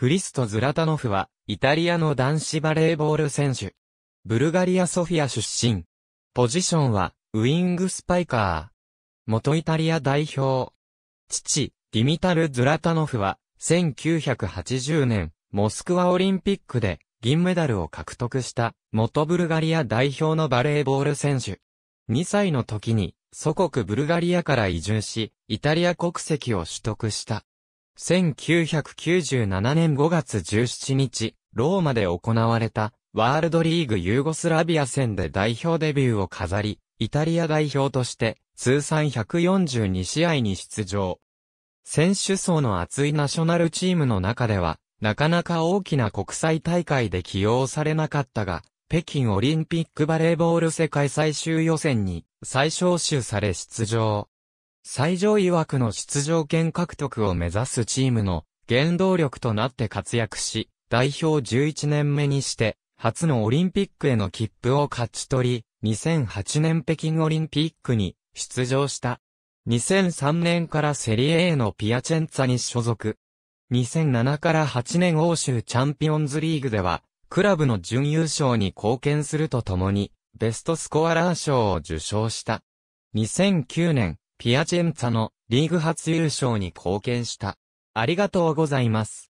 フリスト・ズラタノフは、イタリアの男子バレーボール選手。ブルガリア・ソフィア出身。ポジションは、ウィングスパイカー。元イタリア代表。父、ディミタル・ズラタノフは、1980年、モスクワオリンピックで、銀メダルを獲得した、元ブルガリア代表のバレーボール選手。2歳の時に、祖国ブルガリアから移住し、イタリア国籍を取得した。1997年5月17日、ローマで行われた、ワールドリーグユーゴスラビア戦で代表デビューを飾り、イタリア代表として、通算142試合に出場。選手層の厚いナショナルチームの中では、なかなか大きな国際大会で起用されなかったが、北京オリンピックバレーボール世界最終予選に最小集され出場。最上位枠の出場権獲得を目指すチームの原動力となって活躍し、代表11年目にして、初のオリンピックへの切符を勝ち取り、2008年北京オリンピックに出場した。2003年からセリエ A のピアチェンツァに所属。2007から8年欧州チャンピオンズリーグでは、クラブの準優勝に貢献するとともに、ベストスコアラー賞を受賞した。2009年、ピアチェンツァのリーグ初優勝に貢献した。ありがとうございます。